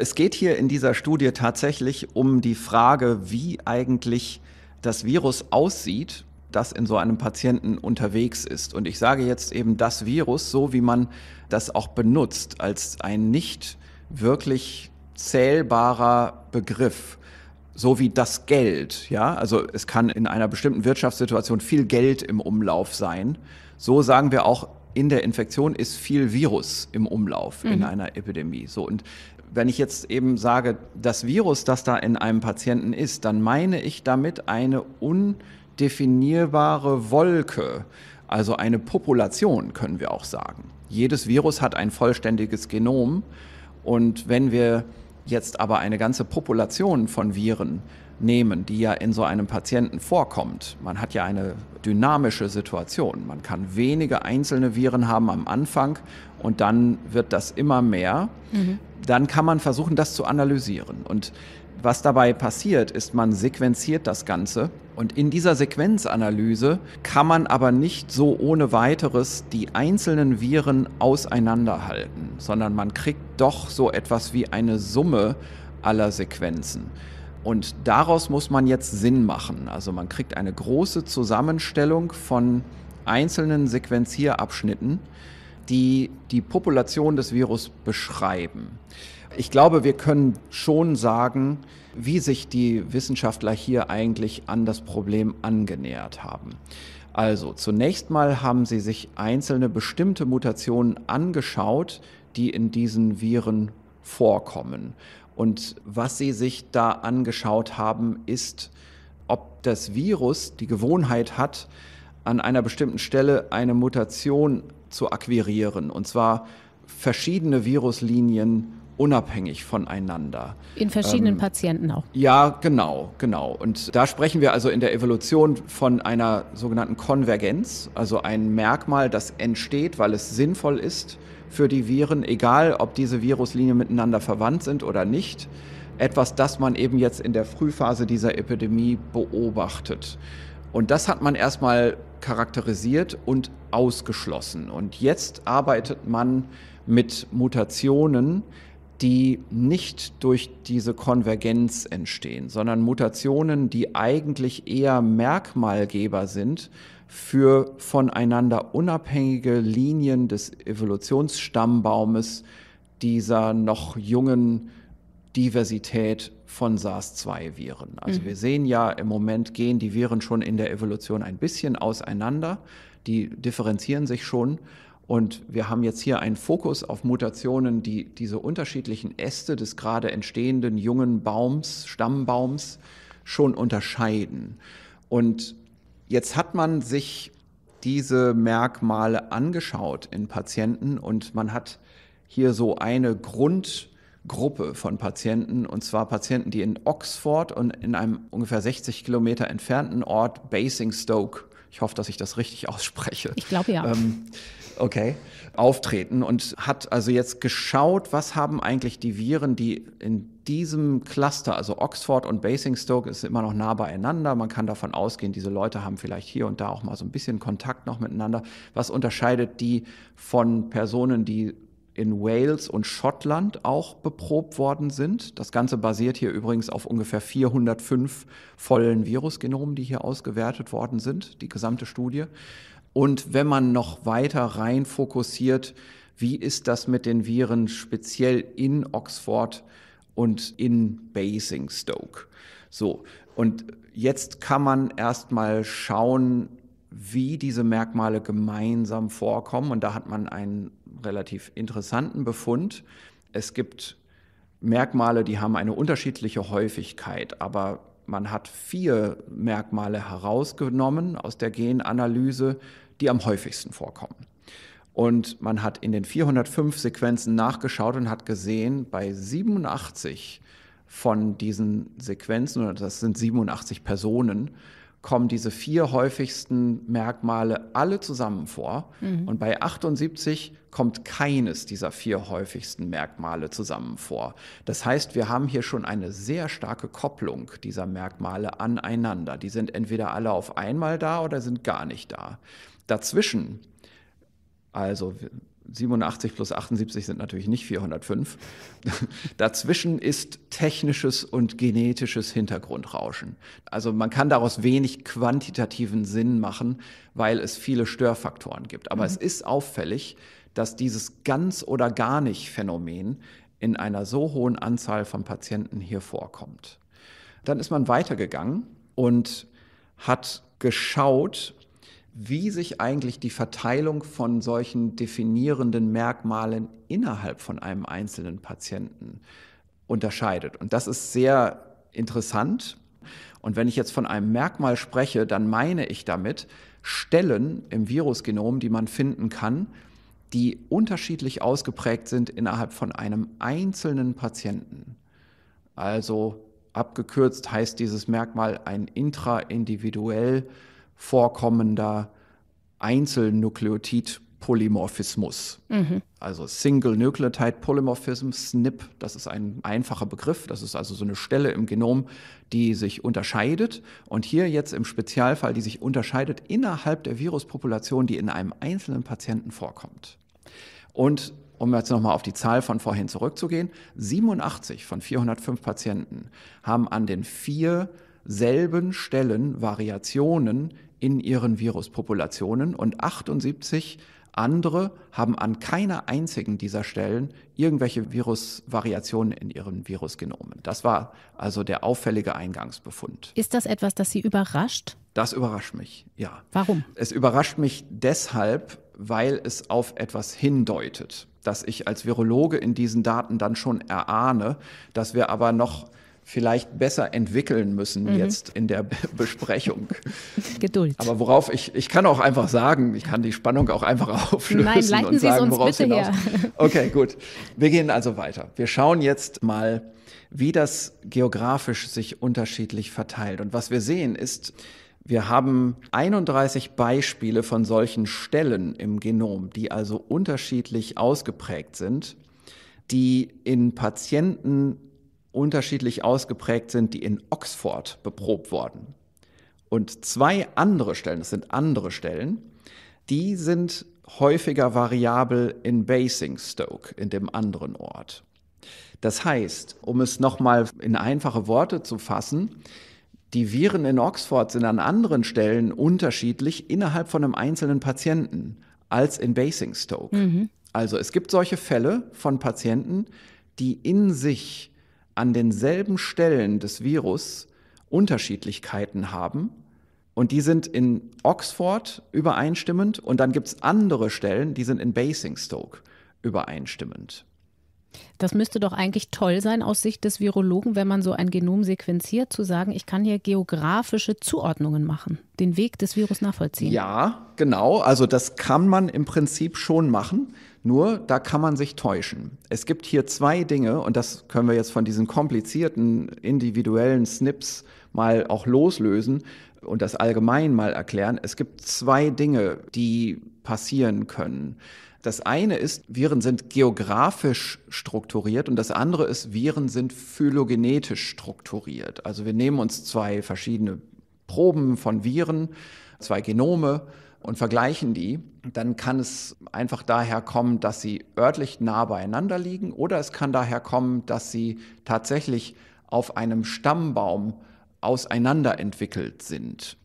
Es geht hier in dieser Studie tatsächlich um die Frage, wie eigentlich das Virus aussieht, das in so einem Patienten unterwegs ist. Und ich sage jetzt eben das Virus, so wie man das auch benutzt, als ein nicht wirklich zählbarer Begriff so wie das Geld, ja, also es kann in einer bestimmten Wirtschaftssituation viel Geld im Umlauf sein. So sagen wir auch in der Infektion ist viel Virus im Umlauf mhm. in einer Epidemie. So und wenn ich jetzt eben sage, das Virus, das da in einem Patienten ist, dann meine ich damit eine undefinierbare Wolke, also eine Population, können wir auch sagen. Jedes Virus hat ein vollständiges Genom und wenn wir jetzt aber eine ganze Population von Viren nehmen, die ja in so einem Patienten vorkommt. Man hat ja eine dynamische Situation. Man kann wenige einzelne Viren haben am Anfang und dann wird das immer mehr. Mhm. Dann kann man versuchen, das zu analysieren. Und was dabei passiert, ist, man sequenziert das Ganze. Und in dieser Sequenzanalyse kann man aber nicht so ohne weiteres die einzelnen Viren auseinanderhalten, sondern man kriegt doch so etwas wie eine Summe aller Sequenzen. Und daraus muss man jetzt Sinn machen. Also man kriegt eine große Zusammenstellung von einzelnen Sequenzierabschnitten die die Population des Virus beschreiben. Ich glaube, wir können schon sagen, wie sich die Wissenschaftler hier eigentlich an das Problem angenähert haben. Also zunächst mal haben sie sich einzelne bestimmte Mutationen angeschaut, die in diesen Viren vorkommen. Und was sie sich da angeschaut haben, ist, ob das Virus die Gewohnheit hat, an einer bestimmten Stelle eine Mutation zu akquirieren. Und zwar verschiedene Viruslinien unabhängig voneinander. In verschiedenen ähm, Patienten auch. Ja, genau, genau. Und da sprechen wir also in der Evolution von einer sogenannten Konvergenz, also ein Merkmal, das entsteht, weil es sinnvoll ist für die Viren, egal ob diese Viruslinien miteinander verwandt sind oder nicht. Etwas, das man eben jetzt in der Frühphase dieser Epidemie beobachtet. Und das hat man erstmal charakterisiert und ausgeschlossen. Und jetzt arbeitet man mit Mutationen, die nicht durch diese Konvergenz entstehen, sondern Mutationen, die eigentlich eher Merkmalgeber sind für voneinander unabhängige Linien des Evolutionsstammbaumes dieser noch jungen Diversität von SARS-2-Viren. Also mhm. wir sehen ja, im Moment gehen die Viren schon in der Evolution ein bisschen auseinander, die differenzieren sich schon. Und wir haben jetzt hier einen Fokus auf Mutationen, die diese unterschiedlichen Äste des gerade entstehenden jungen Baums, Stammbaums schon unterscheiden. Und jetzt hat man sich diese Merkmale angeschaut in Patienten und man hat hier so eine Grund Gruppe von Patienten, und zwar Patienten, die in Oxford und in einem ungefähr 60 Kilometer entfernten Ort Basingstoke, ich hoffe, dass ich das richtig ausspreche. Ich glaube ja. Ähm, okay, auftreten und hat also jetzt geschaut, was haben eigentlich die Viren, die in diesem Cluster, also Oxford und Basingstoke ist immer noch nah beieinander. Man kann davon ausgehen, diese Leute haben vielleicht hier und da auch mal so ein bisschen Kontakt noch miteinander. Was unterscheidet die von Personen, die in Wales und Schottland auch beprobt worden sind. Das Ganze basiert hier übrigens auf ungefähr 405 vollen Virusgenomen, die hier ausgewertet worden sind, die gesamte Studie. Und wenn man noch weiter rein fokussiert, wie ist das mit den Viren speziell in Oxford und in Basingstoke? So, und jetzt kann man erstmal schauen, wie diese Merkmale gemeinsam vorkommen. Und da hat man einen relativ interessanten Befund. Es gibt Merkmale, die haben eine unterschiedliche Häufigkeit, aber man hat vier Merkmale herausgenommen aus der Genanalyse, die am häufigsten vorkommen. Und man hat in den 405 Sequenzen nachgeschaut und hat gesehen, bei 87 von diesen Sequenzen, das sind 87 Personen, kommen diese vier häufigsten Merkmale alle zusammen vor. Mhm. Und bei 78 kommt keines dieser vier häufigsten Merkmale zusammen vor. Das heißt, wir haben hier schon eine sehr starke Kopplung dieser Merkmale aneinander. Die sind entweder alle auf einmal da oder sind gar nicht da. Dazwischen, also 87 plus 78 sind natürlich nicht 405. Dazwischen ist technisches und genetisches Hintergrundrauschen. Also man kann daraus wenig quantitativen Sinn machen, weil es viele Störfaktoren gibt. Aber mhm. es ist auffällig, dass dieses ganz oder gar nicht Phänomen in einer so hohen Anzahl von Patienten hier vorkommt. Dann ist man weitergegangen und hat geschaut, wie sich eigentlich die Verteilung von solchen definierenden Merkmalen innerhalb von einem einzelnen Patienten unterscheidet. Und das ist sehr interessant. Und wenn ich jetzt von einem Merkmal spreche, dann meine ich damit Stellen im Virusgenom, die man finden kann, die unterschiedlich ausgeprägt sind innerhalb von einem einzelnen Patienten. Also abgekürzt heißt dieses Merkmal ein intraindividuell vorkommender Einzelnukleotidpolymorphismus. Mhm. Also Single Nucleotide Polymorphism, SNP, das ist ein einfacher Begriff. Das ist also so eine Stelle im Genom, die sich unterscheidet. Und hier jetzt im Spezialfall, die sich unterscheidet innerhalb der Viruspopulation, die in einem einzelnen Patienten vorkommt. Und um jetzt nochmal auf die Zahl von vorhin zurückzugehen, 87 von 405 Patienten haben an den vier selben Stellen Variationen in ihren Viruspopulationen und 78 andere haben an keiner einzigen dieser Stellen irgendwelche Virusvariationen in ihren Virusgenomen. Das war also der auffällige Eingangsbefund. Ist das etwas, das Sie überrascht? Das überrascht mich, ja. Warum? Es überrascht mich deshalb, weil es auf etwas hindeutet, dass ich als Virologe in diesen Daten dann schon erahne, dass wir aber noch vielleicht besser entwickeln müssen mhm. jetzt in der Besprechung. Geduld. Aber worauf ich, ich kann auch einfach sagen, ich kann die Spannung auch einfach auflösen Nein, leiten und Sie sagen, es uns worauf bitte hinaus. Her. Okay, gut. Wir gehen also weiter. Wir schauen jetzt mal, wie das geografisch sich unterschiedlich verteilt. Und was wir sehen ist, wir haben 31 Beispiele von solchen Stellen im Genom, die also unterschiedlich ausgeprägt sind, die in Patienten unterschiedlich ausgeprägt sind, die in Oxford beprobt wurden. Und zwei andere Stellen, das sind andere Stellen, die sind häufiger variabel in Basingstoke, in dem anderen Ort. Das heißt, um es nochmal in einfache Worte zu fassen, die Viren in Oxford sind an anderen Stellen unterschiedlich innerhalb von einem einzelnen Patienten als in Basingstoke. Mhm. Also es gibt solche Fälle von Patienten, die in sich an denselben Stellen des Virus Unterschiedlichkeiten haben. Und die sind in Oxford übereinstimmend und dann gibt es andere Stellen, die sind in Basingstoke übereinstimmend. Das müsste doch eigentlich toll sein aus Sicht des Virologen, wenn man so ein Genom sequenziert, zu sagen, ich kann hier geografische Zuordnungen machen, den Weg des Virus nachvollziehen. Ja, genau. Also das kann man im Prinzip schon machen. Nur, da kann man sich täuschen. Es gibt hier zwei Dinge, und das können wir jetzt von diesen komplizierten individuellen Snips mal auch loslösen und das allgemein mal erklären. Es gibt zwei Dinge, die passieren können. Das eine ist, Viren sind geografisch strukturiert und das andere ist, Viren sind phylogenetisch strukturiert. Also wir nehmen uns zwei verschiedene Proben von Viren, zwei Genome und vergleichen die, dann kann es einfach daher kommen, dass sie örtlich nah beieinander liegen oder es kann daher kommen, dass sie tatsächlich auf einem Stammbaum auseinander entwickelt sind.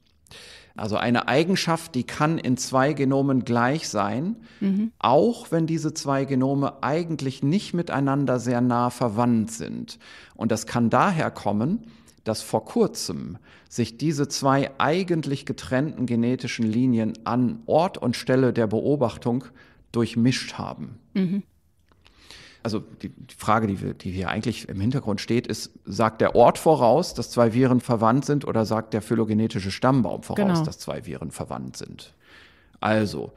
Also eine Eigenschaft, die kann in zwei Genomen gleich sein, mhm. auch wenn diese zwei Genome eigentlich nicht miteinander sehr nah verwandt sind. Und das kann daher kommen, dass vor kurzem sich diese zwei eigentlich getrennten genetischen Linien an Ort und Stelle der Beobachtung durchmischt haben. Mhm. Also die, die Frage, die, wir, die hier eigentlich im Hintergrund steht, ist, sagt der Ort voraus, dass zwei Viren verwandt sind oder sagt der phylogenetische Stammbaum voraus, genau. dass zwei Viren verwandt sind? Also,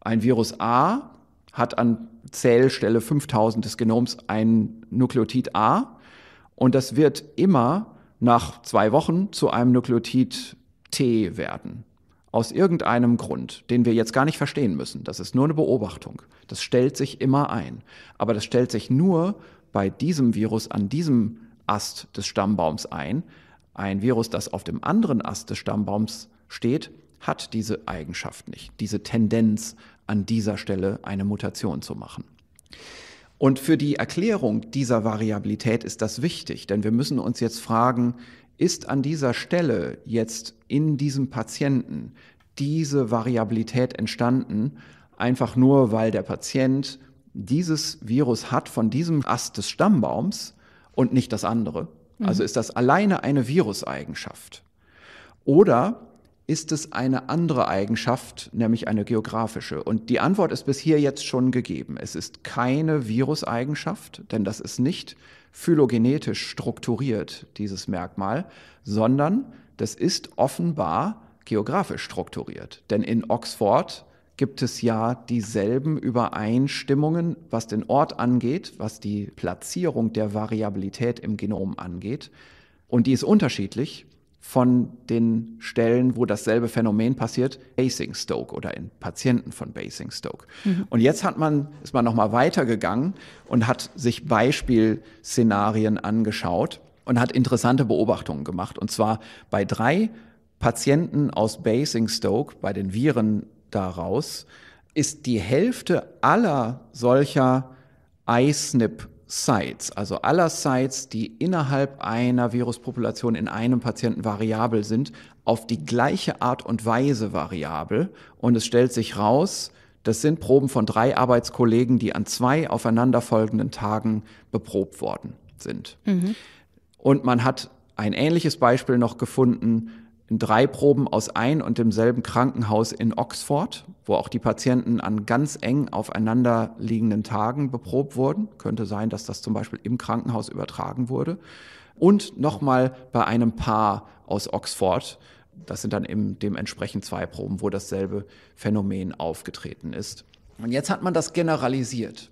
ein Virus A hat an Zählstelle 5000 des Genoms ein Nukleotid A und das wird immer nach zwei Wochen zu einem Nukleotid T werden. Aus irgendeinem Grund, den wir jetzt gar nicht verstehen müssen. Das ist nur eine Beobachtung. Das stellt sich immer ein. Aber das stellt sich nur bei diesem Virus an diesem Ast des Stammbaums ein. Ein Virus, das auf dem anderen Ast des Stammbaums steht, hat diese Eigenschaft nicht, diese Tendenz, an dieser Stelle eine Mutation zu machen. Und für die Erklärung dieser Variabilität ist das wichtig, denn wir müssen uns jetzt fragen, ist an dieser Stelle jetzt in diesem Patienten diese Variabilität entstanden, einfach nur weil der Patient dieses Virus hat von diesem Ast des Stammbaums und nicht das andere? Also mhm. ist das alleine eine Viruseigenschaft? Oder ist es eine andere Eigenschaft, nämlich eine geografische? Und die Antwort ist bis hier jetzt schon gegeben. Es ist keine Viruseigenschaft, denn das ist nicht phylogenetisch strukturiert, dieses Merkmal, sondern das ist offenbar geografisch strukturiert. Denn in Oxford gibt es ja dieselben Übereinstimmungen, was den Ort angeht, was die Platzierung der Variabilität im Genom angeht. Und die ist unterschiedlich von den Stellen, wo dasselbe Phänomen passiert, Basingstoke oder in Patienten von Basingstoke. Mhm. Und jetzt hat man, ist man nochmal weitergegangen und hat sich Beispielszenarien angeschaut und hat interessante Beobachtungen gemacht. Und zwar bei drei Patienten aus Basingstoke, bei den Viren daraus, ist die Hälfte aller solcher ISNP Sites, also aller Sites, die innerhalb einer Viruspopulation in einem Patienten variabel sind, auf die gleiche Art und Weise variabel. Und es stellt sich raus, das sind Proben von drei Arbeitskollegen, die an zwei aufeinanderfolgenden Tagen beprobt worden sind. Mhm. Und man hat ein ähnliches Beispiel noch gefunden drei Proben aus ein und demselben Krankenhaus in Oxford, wo auch die Patienten an ganz eng aufeinander liegenden Tagen beprobt wurden. Könnte sein, dass das zum Beispiel im Krankenhaus übertragen wurde. Und nochmal bei einem Paar aus Oxford. Das sind dann eben dementsprechend zwei Proben, wo dasselbe Phänomen aufgetreten ist. Und jetzt hat man das generalisiert.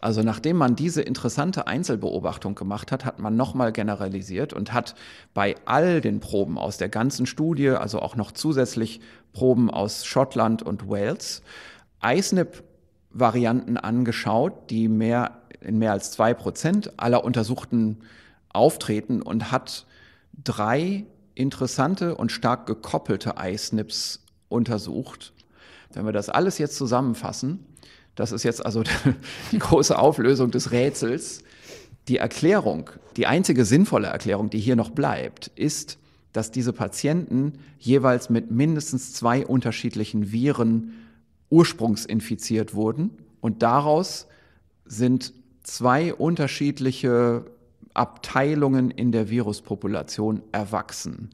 Also nachdem man diese interessante Einzelbeobachtung gemacht hat, hat man nochmal generalisiert und hat bei all den Proben aus der ganzen Studie, also auch noch zusätzlich Proben aus Schottland und Wales, ISNP-Varianten angeschaut, die mehr in mehr als zwei Prozent aller Untersuchten auftreten und hat drei interessante und stark gekoppelte ISNPs untersucht. Wenn wir das alles jetzt zusammenfassen, das ist jetzt also die große Auflösung des Rätsels. Die Erklärung, die einzige sinnvolle Erklärung, die hier noch bleibt, ist, dass diese Patienten jeweils mit mindestens zwei unterschiedlichen Viren ursprungsinfiziert wurden und daraus sind zwei unterschiedliche Abteilungen in der Viruspopulation erwachsen.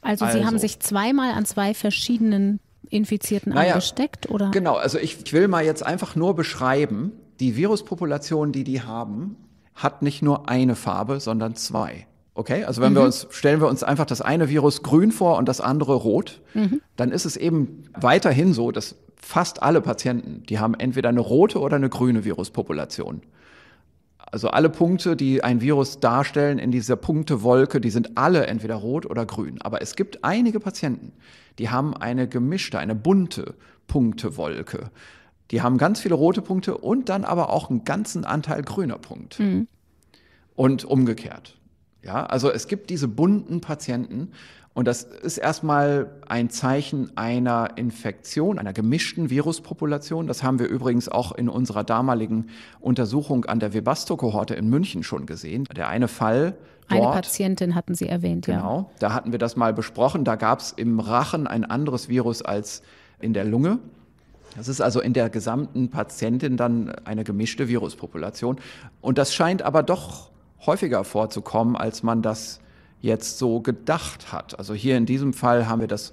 Also, also Sie haben also sich zweimal an zwei verschiedenen Infizierten naja, angesteckt? Oder? Genau, also ich, ich will mal jetzt einfach nur beschreiben, die Viruspopulation, die die haben, hat nicht nur eine Farbe, sondern zwei. Okay, also wenn mhm. wir uns, stellen wir uns einfach das eine Virus grün vor und das andere rot, mhm. dann ist es eben weiterhin so, dass fast alle Patienten, die haben entweder eine rote oder eine grüne Viruspopulation. Also alle Punkte, die ein Virus darstellen in dieser Punktewolke, die sind alle entweder rot oder grün. Aber es gibt einige Patienten, die haben eine gemischte, eine bunte Punktewolke. Die haben ganz viele rote Punkte und dann aber auch einen ganzen Anteil grüner Punkte. Mhm. Und umgekehrt. Ja, also es gibt diese bunten Patienten und das ist erstmal ein Zeichen einer Infektion, einer gemischten Viruspopulation. Das haben wir übrigens auch in unserer damaligen Untersuchung an der Webasto-Kohorte in München schon gesehen. Der eine Fall Dort, Eine Patientin hatten Sie erwähnt, genau, ja. Genau, da hatten wir das mal besprochen. Da gab es im Rachen ein anderes Virus als in der Lunge. Das ist also in der gesamten Patientin dann eine gemischte Viruspopulation. Und das scheint aber doch häufiger vorzukommen, als man das jetzt so gedacht hat. Also hier in diesem Fall haben wir das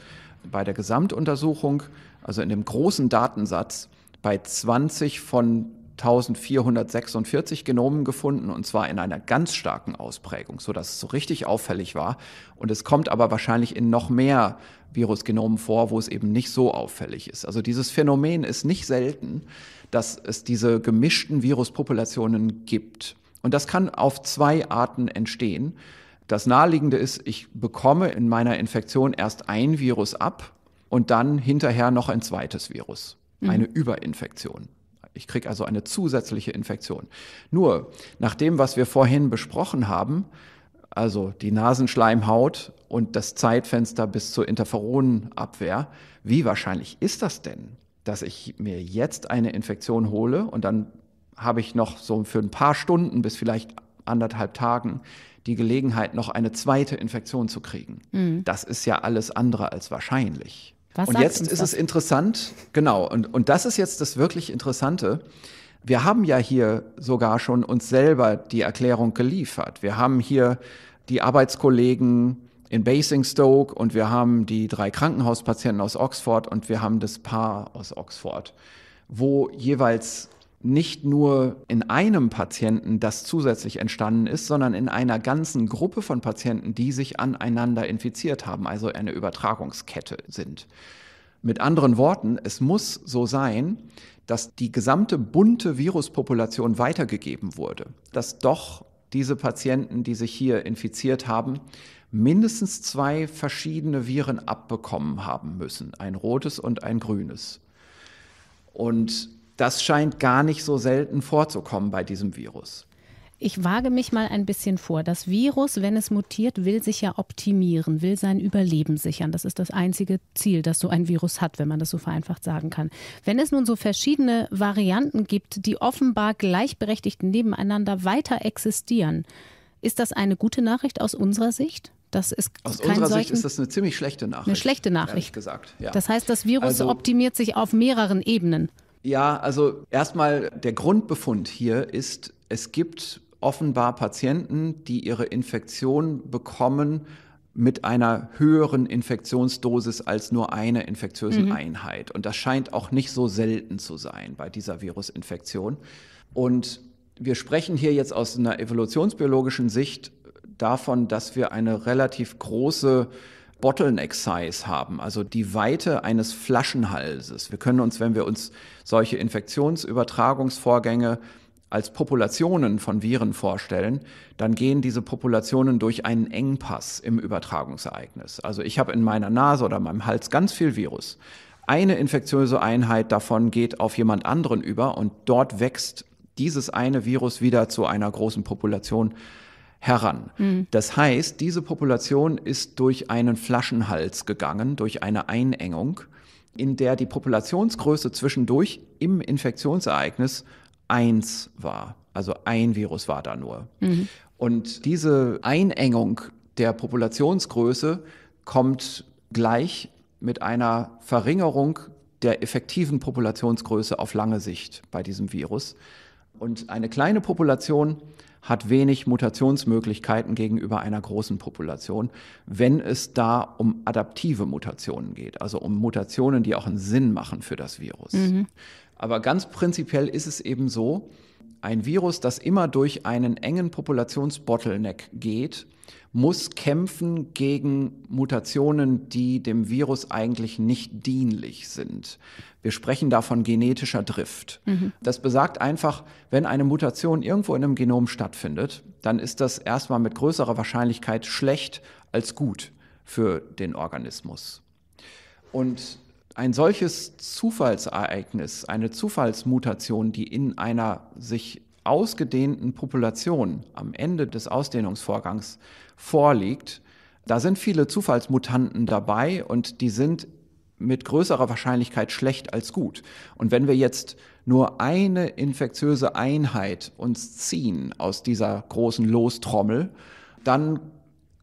bei der Gesamtuntersuchung, also in dem großen Datensatz, bei 20 von 1446 Genomen gefunden und zwar in einer ganz starken Ausprägung, sodass es so richtig auffällig war. Und es kommt aber wahrscheinlich in noch mehr Virusgenomen vor, wo es eben nicht so auffällig ist. Also dieses Phänomen ist nicht selten, dass es diese gemischten Viruspopulationen gibt. Und das kann auf zwei Arten entstehen. Das Naheliegende ist, ich bekomme in meiner Infektion erst ein Virus ab und dann hinterher noch ein zweites Virus, mhm. eine Überinfektion. Ich kriege also eine zusätzliche Infektion. Nur, nach dem, was wir vorhin besprochen haben, also die Nasenschleimhaut und das Zeitfenster bis zur Interferonenabwehr, wie wahrscheinlich ist das denn, dass ich mir jetzt eine Infektion hole und dann habe ich noch so für ein paar Stunden bis vielleicht anderthalb Tagen die Gelegenheit, noch eine zweite Infektion zu kriegen. Mhm. Das ist ja alles andere als wahrscheinlich. Was und jetzt ist das? es interessant, genau, und, und das ist jetzt das wirklich Interessante. Wir haben ja hier sogar schon uns selber die Erklärung geliefert. Wir haben hier die Arbeitskollegen in Basingstoke und wir haben die drei Krankenhauspatienten aus Oxford und wir haben das Paar aus Oxford, wo jeweils nicht nur in einem Patienten das zusätzlich entstanden ist, sondern in einer ganzen Gruppe von Patienten, die sich aneinander infiziert haben, also eine Übertragungskette sind. Mit anderen Worten, es muss so sein, dass die gesamte bunte Viruspopulation weitergegeben wurde, dass doch diese Patienten, die sich hier infiziert haben, mindestens zwei verschiedene Viren abbekommen haben müssen, ein rotes und ein grünes. Und das scheint gar nicht so selten vorzukommen bei diesem Virus. Ich wage mich mal ein bisschen vor. Das Virus, wenn es mutiert, will sich ja optimieren, will sein Überleben sichern. Das ist das einzige Ziel, das so ein Virus hat, wenn man das so vereinfacht sagen kann. Wenn es nun so verschiedene Varianten gibt, die offenbar gleichberechtigt nebeneinander weiter existieren, ist das eine gute Nachricht aus unserer Sicht? Das ist aus unserer solchen, Sicht ist das eine ziemlich schlechte Nachricht. Eine schlechte Nachricht. Gesagt, ja. Das heißt, das Virus also, optimiert sich auf mehreren Ebenen. Ja, also erstmal der Grundbefund hier ist, es gibt offenbar Patienten, die ihre Infektion bekommen mit einer höheren Infektionsdosis als nur eine infektiösen mhm. Einheit. Und das scheint auch nicht so selten zu sein bei dieser Virusinfektion. Und wir sprechen hier jetzt aus einer evolutionsbiologischen Sicht davon, dass wir eine relativ große Bottleneck Size haben, also die Weite eines Flaschenhalses. Wir können uns, wenn wir uns solche Infektionsübertragungsvorgänge als Populationen von Viren vorstellen, dann gehen diese Populationen durch einen Engpass im Übertragungsereignis. Also ich habe in meiner Nase oder meinem Hals ganz viel Virus. Eine infektiöse Einheit davon geht auf jemand anderen über und dort wächst dieses eine Virus wieder zu einer großen Population heran. Mhm. Das heißt, diese Population ist durch einen Flaschenhals gegangen, durch eine Einengung, in der die Populationsgröße zwischendurch im Infektionsereignis eins war. Also ein Virus war da nur. Mhm. Und diese Einengung der Populationsgröße kommt gleich mit einer Verringerung der effektiven Populationsgröße auf lange Sicht bei diesem Virus. Und eine kleine Population hat wenig Mutationsmöglichkeiten gegenüber einer großen Population, wenn es da um adaptive Mutationen geht, also um Mutationen, die auch einen Sinn machen für das Virus. Mhm. Aber ganz prinzipiell ist es eben so, ein Virus, das immer durch einen engen Populationsbottleneck geht, muss kämpfen gegen Mutationen, die dem Virus eigentlich nicht dienlich sind. Wir sprechen da von genetischer Drift. Mhm. Das besagt einfach, wenn eine Mutation irgendwo in einem Genom stattfindet, dann ist das erstmal mit größerer Wahrscheinlichkeit schlecht als gut für den Organismus. Und ein solches Zufallsereignis, eine Zufallsmutation, die in einer sich ausgedehnten Population am Ende des Ausdehnungsvorgangs vorliegt, da sind viele Zufallsmutanten dabei und die sind mit größerer Wahrscheinlichkeit schlecht als gut. Und wenn wir jetzt nur eine infektiöse Einheit uns ziehen aus dieser großen Lostrommel, dann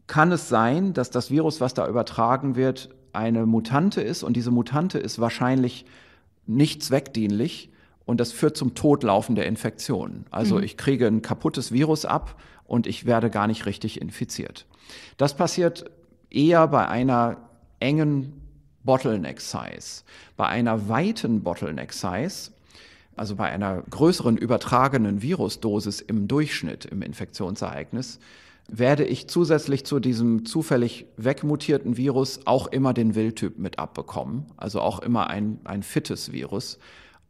kann es sein, dass das Virus, was da übertragen wird, eine Mutante ist und diese Mutante ist wahrscheinlich nicht zweckdienlich und das führt zum Todlaufen der Infektion. Also mhm. ich kriege ein kaputtes Virus ab und ich werde gar nicht richtig infiziert. Das passiert eher bei einer engen Bottleneck Size. Bei einer weiten Bottleneck Size, also bei einer größeren übertragenen Virusdosis im Durchschnitt im Infektionsereignis, werde ich zusätzlich zu diesem zufällig wegmutierten Virus auch immer den Wildtyp mit abbekommen, also auch immer ein, ein fittes Virus.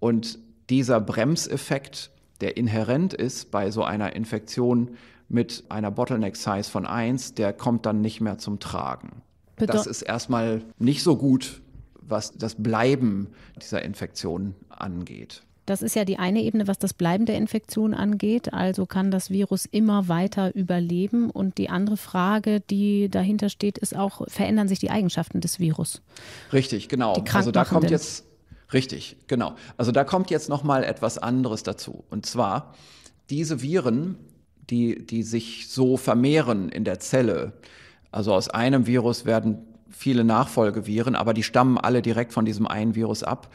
Und dieser Bremseffekt, der inhärent ist bei so einer Infektion mit einer Bottleneck-Size von 1, der kommt dann nicht mehr zum Tragen. Bitte. Das ist erstmal nicht so gut, was das Bleiben dieser Infektion angeht. Das ist ja die eine Ebene, was das Bleiben der Infektion angeht. Also kann das Virus immer weiter überleben. Und die andere Frage, die dahinter steht, ist auch, verändern sich die Eigenschaften des Virus? Richtig, genau. Also da kommt jetzt, richtig, genau. Also da kommt jetzt nochmal etwas anderes dazu. Und zwar, diese Viren, die, die sich so vermehren in der Zelle, also aus einem Virus werden viele Nachfolgeviren, aber die stammen alle direkt von diesem einen Virus ab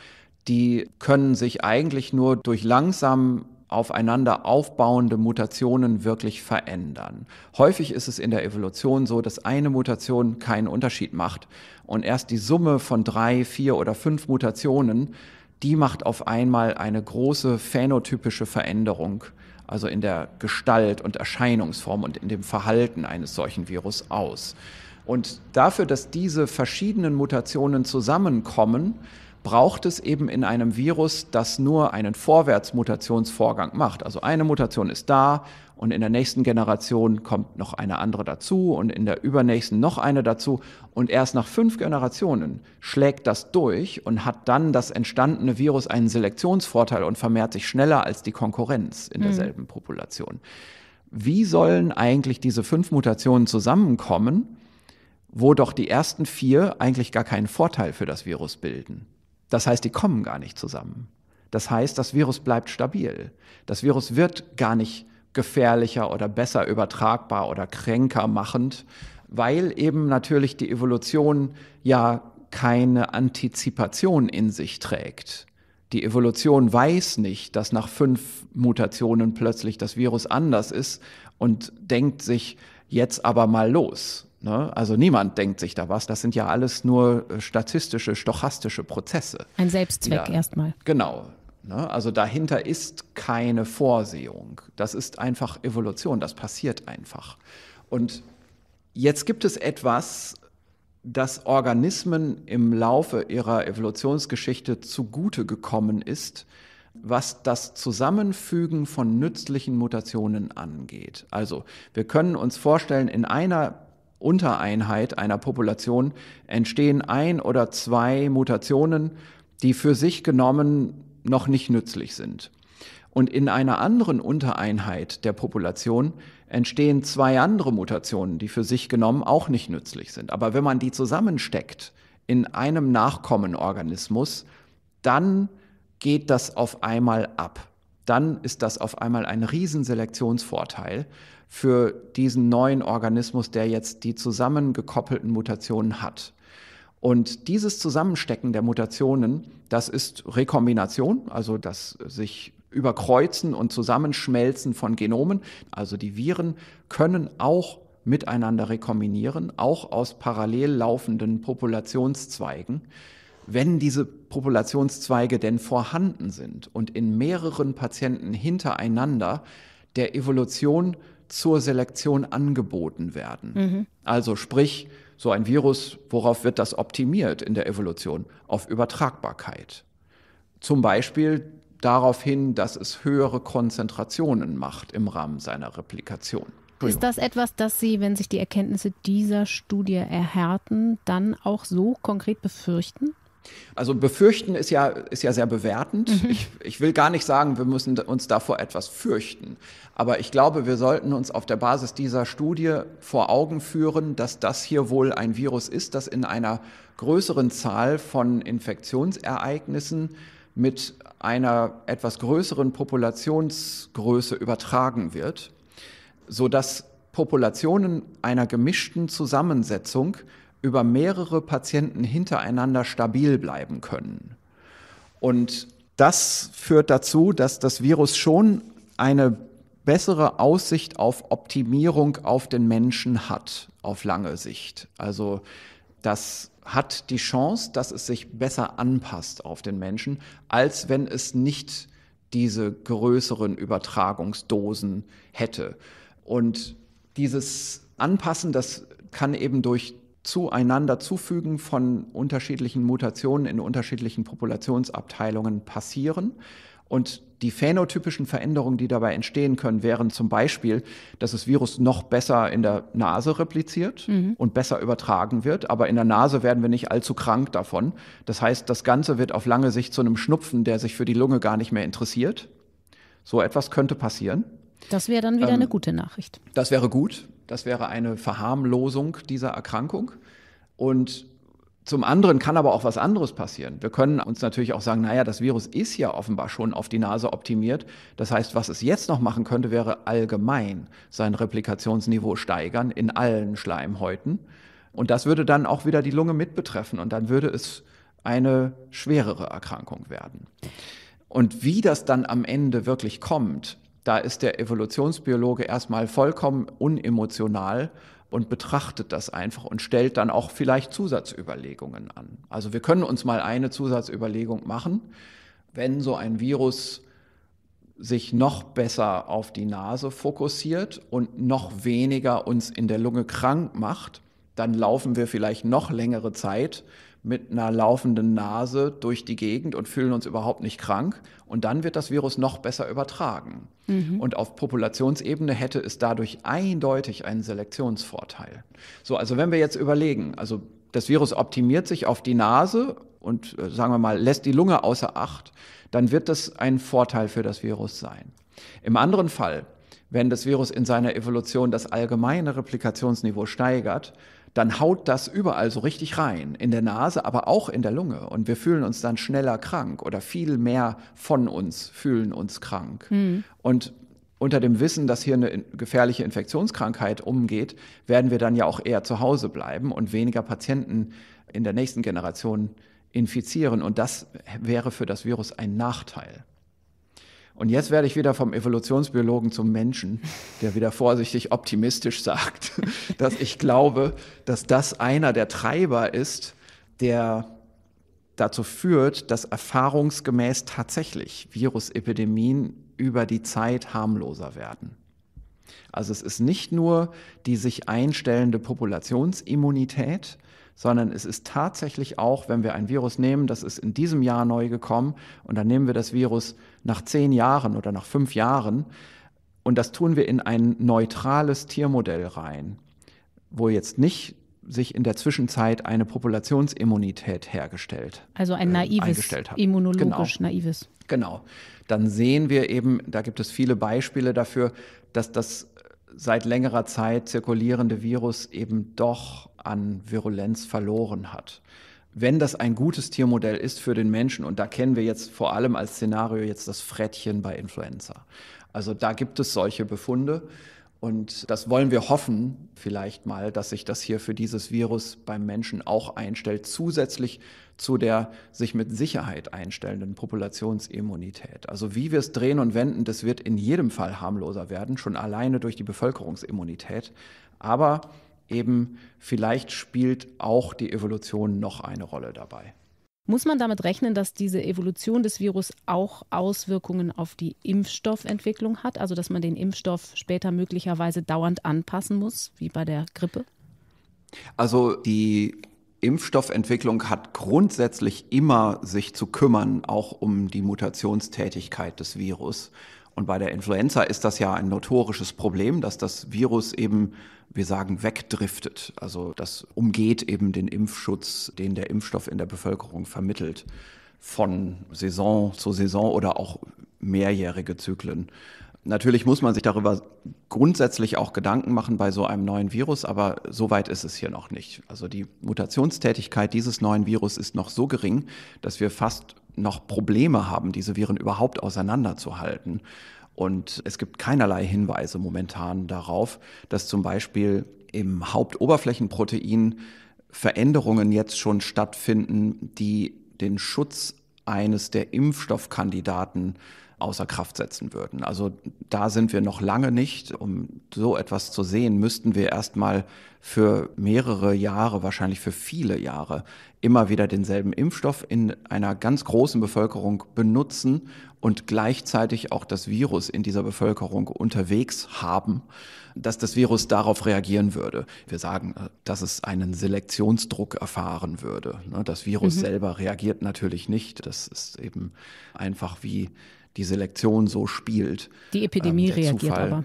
die können sich eigentlich nur durch langsam aufeinander aufbauende Mutationen wirklich verändern. Häufig ist es in der Evolution so, dass eine Mutation keinen Unterschied macht und erst die Summe von drei, vier oder fünf Mutationen, die macht auf einmal eine große phänotypische Veränderung, also in der Gestalt und Erscheinungsform und in dem Verhalten eines solchen Virus aus. Und dafür, dass diese verschiedenen Mutationen zusammenkommen, braucht es eben in einem Virus, das nur einen Vorwärtsmutationsvorgang macht. Also eine Mutation ist da und in der nächsten Generation kommt noch eine andere dazu und in der übernächsten noch eine dazu. Und erst nach fünf Generationen schlägt das durch und hat dann das entstandene Virus einen Selektionsvorteil und vermehrt sich schneller als die Konkurrenz in mhm. derselben mhm. Population. Wie sollen eigentlich diese fünf Mutationen zusammenkommen? wo doch die ersten vier eigentlich gar keinen Vorteil für das Virus bilden. Das heißt, die kommen gar nicht zusammen. Das heißt, das Virus bleibt stabil. Das Virus wird gar nicht gefährlicher oder besser übertragbar oder kränker machend, weil eben natürlich die Evolution ja keine Antizipation in sich trägt. Die Evolution weiß nicht, dass nach fünf Mutationen plötzlich das Virus anders ist und denkt sich jetzt aber mal los, Ne? Also niemand denkt sich da was. Das sind ja alles nur äh, statistische, stochastische Prozesse. Ein Selbstzweck ja, erstmal. Genau. Ne? Also dahinter ist keine Vorsehung. Das ist einfach Evolution. Das passiert einfach. Und jetzt gibt es etwas, das Organismen im Laufe ihrer Evolutionsgeschichte zugute gekommen ist, was das Zusammenfügen von nützlichen Mutationen angeht. Also wir können uns vorstellen, in einer Untereinheit einer Population entstehen ein oder zwei Mutationen, die für sich genommen noch nicht nützlich sind. Und in einer anderen Untereinheit der Population entstehen zwei andere Mutationen, die für sich genommen auch nicht nützlich sind. Aber wenn man die zusammensteckt in einem Nachkommenorganismus, dann geht das auf einmal ab. Dann ist das auf einmal ein Riesenselektionsvorteil für diesen neuen Organismus, der jetzt die zusammengekoppelten Mutationen hat. Und dieses Zusammenstecken der Mutationen, das ist Rekombination, also das sich überkreuzen und zusammenschmelzen von Genomen. Also die Viren können auch miteinander rekombinieren, auch aus parallel laufenden Populationszweigen, wenn diese Populationszweige denn vorhanden sind und in mehreren Patienten hintereinander der Evolution zur Selektion angeboten werden. Mhm. Also sprich, so ein Virus, worauf wird das optimiert in der Evolution? Auf Übertragbarkeit. Zum Beispiel darauf hin, dass es höhere Konzentrationen macht im Rahmen seiner Replikation. Ist das etwas, das Sie, wenn sich die Erkenntnisse dieser Studie erhärten, dann auch so konkret befürchten? Also befürchten ist ja, ist ja sehr bewertend. Mhm. Ich, ich will gar nicht sagen, wir müssen uns davor etwas fürchten. Aber ich glaube, wir sollten uns auf der Basis dieser Studie vor Augen führen, dass das hier wohl ein Virus ist, das in einer größeren Zahl von Infektionsereignissen mit einer etwas größeren Populationsgröße übertragen wird, sodass Populationen einer gemischten Zusammensetzung über mehrere Patienten hintereinander stabil bleiben können. Und das führt dazu, dass das Virus schon eine bessere Aussicht auf Optimierung auf den Menschen hat, auf lange Sicht. Also das hat die Chance, dass es sich besser anpasst auf den Menschen, als wenn es nicht diese größeren Übertragungsdosen hätte. Und dieses Anpassen, das kann eben durch zueinander zufügen von unterschiedlichen Mutationen in unterschiedlichen Populationsabteilungen passieren. Und die phänotypischen Veränderungen, die dabei entstehen können, wären zum Beispiel, dass das Virus noch besser in der Nase repliziert mhm. und besser übertragen wird. Aber in der Nase werden wir nicht allzu krank davon. Das heißt, das Ganze wird auf lange Sicht zu einem Schnupfen, der sich für die Lunge gar nicht mehr interessiert. So etwas könnte passieren. Das wäre dann wieder ähm, eine gute Nachricht. Das wäre gut. Das wäre eine Verharmlosung dieser Erkrankung. Und zum anderen kann aber auch was anderes passieren. Wir können uns natürlich auch sagen, naja, das Virus ist ja offenbar schon auf die Nase optimiert. Das heißt, was es jetzt noch machen könnte, wäre allgemein sein Replikationsniveau steigern in allen Schleimhäuten. Und das würde dann auch wieder die Lunge mit betreffen und dann würde es eine schwerere Erkrankung werden. Und wie das dann am Ende wirklich kommt, da ist der Evolutionsbiologe erstmal vollkommen unemotional und betrachtet das einfach und stellt dann auch vielleicht Zusatzüberlegungen an. Also wir können uns mal eine Zusatzüberlegung machen, wenn so ein Virus sich noch besser auf die Nase fokussiert und noch weniger uns in der Lunge krank macht, dann laufen wir vielleicht noch längere Zeit mit einer laufenden Nase durch die Gegend und fühlen uns überhaupt nicht krank. Und dann wird das Virus noch besser übertragen. Mhm. Und auf Populationsebene hätte es dadurch eindeutig einen Selektionsvorteil. So, also wenn wir jetzt überlegen, also das Virus optimiert sich auf die Nase und äh, sagen wir mal, lässt die Lunge außer Acht, dann wird das ein Vorteil für das Virus sein. Im anderen Fall, wenn das Virus in seiner Evolution das allgemeine Replikationsniveau steigert, dann haut das überall so richtig rein, in der Nase, aber auch in der Lunge. Und wir fühlen uns dann schneller krank oder viel mehr von uns fühlen uns krank. Mhm. Und unter dem Wissen, dass hier eine gefährliche Infektionskrankheit umgeht, werden wir dann ja auch eher zu Hause bleiben und weniger Patienten in der nächsten Generation infizieren. Und das wäre für das Virus ein Nachteil. Und jetzt werde ich wieder vom Evolutionsbiologen zum Menschen, der wieder vorsichtig optimistisch sagt, dass ich glaube, dass das einer der Treiber ist, der dazu führt, dass erfahrungsgemäß tatsächlich Virusepidemien über die Zeit harmloser werden. Also es ist nicht nur die sich einstellende Populationsimmunität, sondern es ist tatsächlich auch, wenn wir ein Virus nehmen, das ist in diesem Jahr neu gekommen, und dann nehmen wir das Virus nach zehn Jahren oder nach fünf Jahren, und das tun wir in ein neutrales Tiermodell rein, wo jetzt nicht sich in der Zwischenzeit eine Populationsimmunität hergestellt. Also ein äh, naives, äh, immunologisch genau. naives. Genau. Dann sehen wir eben, da gibt es viele Beispiele dafür, dass das seit längerer Zeit zirkulierende Virus eben doch an Virulenz verloren hat. Wenn das ein gutes Tiermodell ist für den Menschen, und da kennen wir jetzt vor allem als Szenario jetzt das Frettchen bei Influenza. Also da gibt es solche Befunde. Und das wollen wir hoffen, vielleicht mal, dass sich das hier für dieses Virus beim Menschen auch einstellt, zusätzlich zu der sich mit Sicherheit einstellenden Populationsimmunität. Also wie wir es drehen und wenden, das wird in jedem Fall harmloser werden, schon alleine durch die Bevölkerungsimmunität. Aber eben vielleicht spielt auch die Evolution noch eine Rolle dabei. Muss man damit rechnen, dass diese Evolution des Virus auch Auswirkungen auf die Impfstoffentwicklung hat? Also, dass man den Impfstoff später möglicherweise dauernd anpassen muss, wie bei der Grippe? Also, die Impfstoffentwicklung hat grundsätzlich immer sich zu kümmern, auch um die Mutationstätigkeit des Virus. Und bei der Influenza ist das ja ein notorisches Problem, dass das Virus eben, wir sagen, wegdriftet. Also das umgeht eben den Impfschutz, den der Impfstoff in der Bevölkerung vermittelt, von Saison zu Saison oder auch mehrjährige Zyklen. Natürlich muss man sich darüber grundsätzlich auch Gedanken machen bei so einem neuen Virus, aber so weit ist es hier noch nicht. Also die Mutationstätigkeit dieses neuen Virus ist noch so gering, dass wir fast noch Probleme haben, diese Viren überhaupt auseinanderzuhalten. Und es gibt keinerlei Hinweise momentan darauf, dass zum Beispiel im Hauptoberflächenprotein Veränderungen jetzt schon stattfinden, die den Schutz eines der Impfstoffkandidaten außer Kraft setzen würden. Also da sind wir noch lange nicht. Um so etwas zu sehen, müssten wir erstmal für mehrere Jahre, wahrscheinlich für viele Jahre, immer wieder denselben Impfstoff in einer ganz großen Bevölkerung benutzen und gleichzeitig auch das Virus in dieser Bevölkerung unterwegs haben, dass das Virus darauf reagieren würde. Wir sagen, äh, dass es einen Selektionsdruck erfahren würde. Ne, das Virus mhm. selber reagiert natürlich nicht. Das ist eben einfach wie die Selektion so spielt. Die ähm, Epidemie ähm, reagiert Zufall, aber. Äh,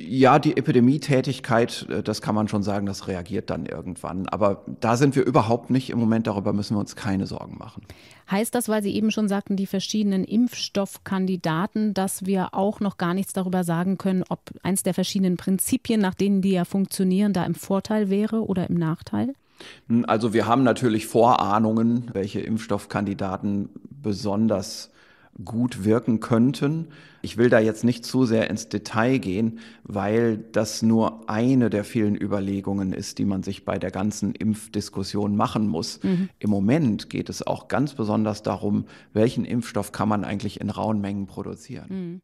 ja, die Epidemietätigkeit, äh, das kann man schon sagen, das reagiert dann irgendwann. Aber da sind wir überhaupt nicht im Moment, darüber müssen wir uns keine Sorgen machen. Heißt das, weil Sie eben schon sagten, die verschiedenen Impfstoffkandidaten, dass wir auch noch gar nichts darüber sagen können, ob eins der verschiedenen Prinzipien, nach denen die ja funktionieren, da im Vorteil wäre oder im Nachteil? Hm, also wir haben natürlich Vorahnungen, welche Impfstoffkandidaten besonders gut wirken könnten. Ich will da jetzt nicht zu sehr ins Detail gehen, weil das nur eine der vielen Überlegungen ist, die man sich bei der ganzen Impfdiskussion machen muss. Mhm. Im Moment geht es auch ganz besonders darum, welchen Impfstoff kann man eigentlich in rauen Mengen produzieren. Mhm.